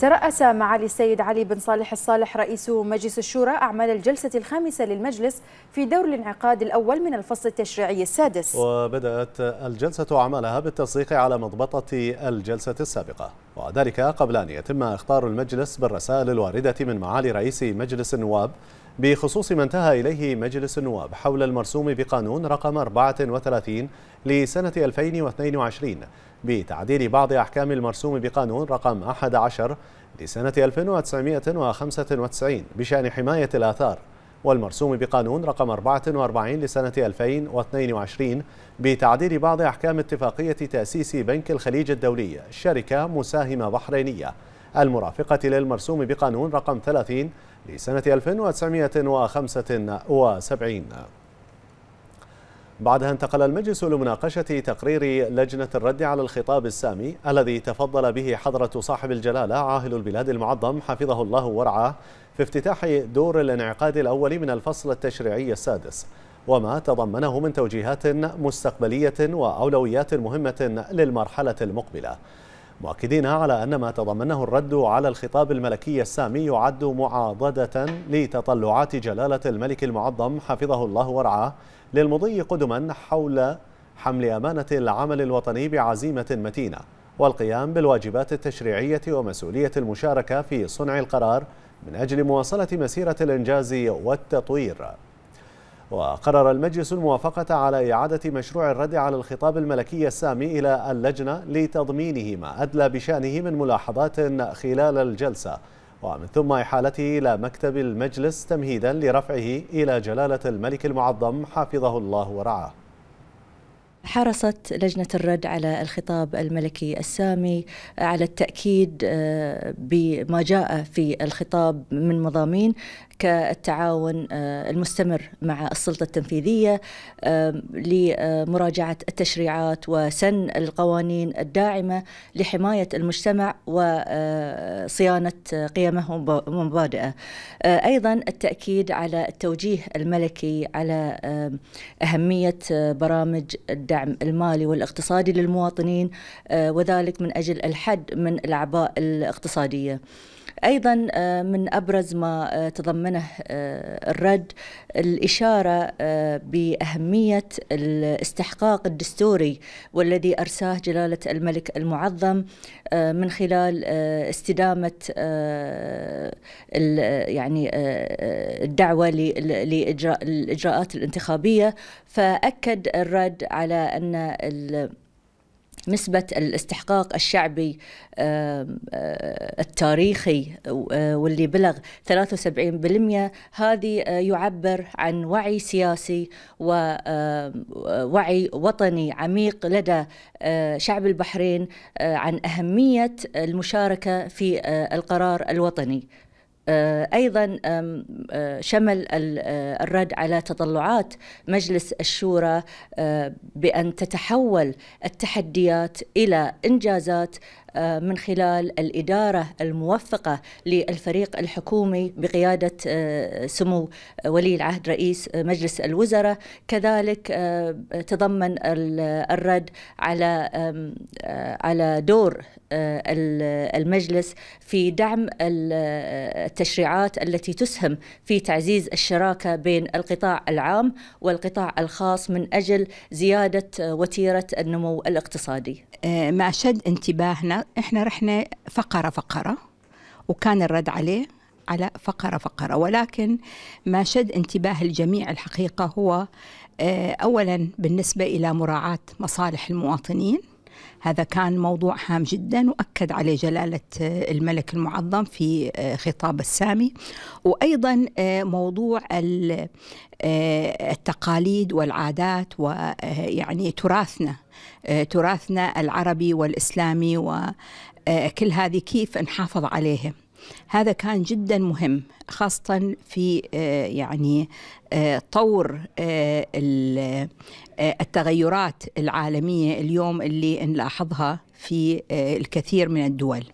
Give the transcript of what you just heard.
ترأس معالي السيد علي بن صالح الصالح رئيس مجلس الشورى أعمال الجلسة الخامسة للمجلس في دور الانعقاد الأول من الفصل التشريعي السادس وبدأت الجلسة أعمالها بالتصديق على مضبطة الجلسة السابقة وذلك قبل أن يتم إخطار المجلس بالرسائل الواردة من معالي رئيس مجلس النواب بخصوص ما انتهى إليه مجلس النواب حول المرسوم بقانون رقم 34 لسنة 2022 بتعديل بعض أحكام المرسوم بقانون رقم 11 لسنة 1995 بشأن حماية الآثار والمرسوم بقانون رقم 44 لسنة 2022 بتعديل بعض أحكام اتفاقية تأسيس بنك الخليج الدولي شركة مساهمة بحرينية المرافقة للمرسوم بقانون رقم 30 لسنة 1975 بعدها انتقل المجلس لمناقشة تقرير لجنة الرد على الخطاب السامي الذي تفضل به حضرة صاحب الجلالة عاهل البلاد المعظم حفظه الله ورعاه في افتتاح دور الانعقاد الأول من الفصل التشريعي السادس وما تضمنه من توجيهات مستقبلية وأولويات مهمة للمرحلة المقبلة مؤكدين على أن ما تضمنه الرد على الخطاب الملكي السامي يعد معاضدة لتطلعات جلالة الملك المعظم حفظه الله ورعاه للمضي قدما حول حمل أمانة العمل الوطني بعزيمة متينة والقيام بالواجبات التشريعية ومسؤولية المشاركة في صنع القرار من أجل مواصلة مسيرة الإنجاز والتطوير وقرر المجلس الموافقة على إعادة مشروع الرد على الخطاب الملكي السامي إلى اللجنة لتضمينه ما أدلى بشأنه من ملاحظات خلال الجلسة ومن ثم إحالته إلى مكتب المجلس تمهيدا لرفعه إلى جلالة الملك المعظم حفظه الله ورعاه حرصت لجنة الرد على الخطاب الملكي السامي على التأكيد آه، بما جاء في الخطاب من مضامين كالتعاون آه، المستمر مع السلطة التنفيذية آه، لمراجعة التشريعات وسن القوانين الداعمة لحماية المجتمع وصيانة آه، قيمه ومبادئه أيضا التأكيد على التوجيه الملكي على أهمية برامج الدعم المالي والاقتصادي للمواطنين وذلك من أجل الحد من الأعباء الاقتصادية أيضا آه، من أبرز ما آه، تضمنه آه، الرد الإشارة بأهمية الاستحقاق الدستوري والذي أرساه جلالة الملك المعظم من خلال استدامة يعني الدعوة لاجراءات الانتخابية فأكد الرد على أن نسبة الاستحقاق الشعبي آه، التاريخي آه، واللي بلغ 73% هذه آه، يعبر عن وعي سياسي ووعي وطني عميق لدى شعب البحرين عن أهمية المشاركة في القرار الوطني آه، أيضا آه، شمل آه، الرد على تطلعات مجلس الشورى بأن تتحول التحديات إلى إنجازات آه، من خلال الإدارة الموفقة للفريق الحكومي بقيادة آه، سمو ولي العهد رئيس مجلس الوزراء كذلك آه، تضمن الرد على على دور المجلس في دعم التشريعات التي تسهم في تعزيز الشراكه بين القطاع العام والقطاع الخاص من اجل زياده وتيره النمو الاقتصادي. ما شد انتباهنا احنا رحنا فقره فقره وكان الرد عليه على فقره فقره ولكن ما شد انتباه الجميع الحقيقه هو آه، اولا بالنسبه الى مراعاه مصالح المواطنين هذا كان موضوع هام جدا واكد عليه جلاله آه، الملك المعظم في آه، خطاب السامي وايضا آه، موضوع التقاليد والعادات ويعني تراثنا تراثنا العربي والاسلامي وكل هذه كيف نحافظ عليهم هذا كان جدا مهم خاصة في آه، يعني آه، طور آه، التغيرات العالمية اليوم اللي نلاحظها في الكثير من الدول